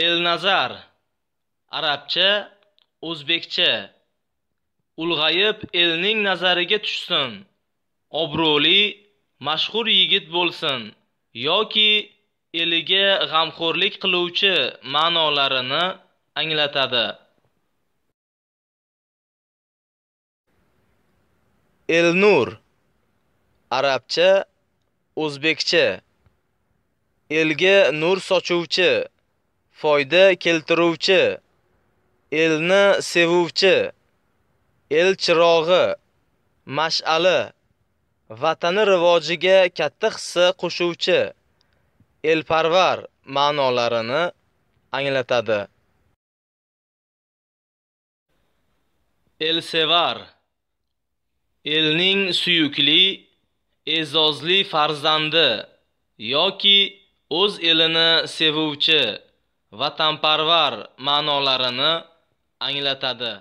elnazar arabcha o'zbekcha ulg'ayib elning nazariga tushsin obro'li mashhur yigit bo'lsin yoki eliga g'amxo'rlik qiluvchi ma'nolarini anglatadi elnur arabcha o'zbekcha elga nur sochuvchi foyda keltiruvchi elni sevuvchi el chirog'i mash'ali vatani rivojiga katta hissa qo'shuvchi elparvar ma'nolarini anglatadi elsevar elning suyukli e'zozli farzandi yoki o'z elini sevuvchi vatanparvar ma'nolarini anglatadi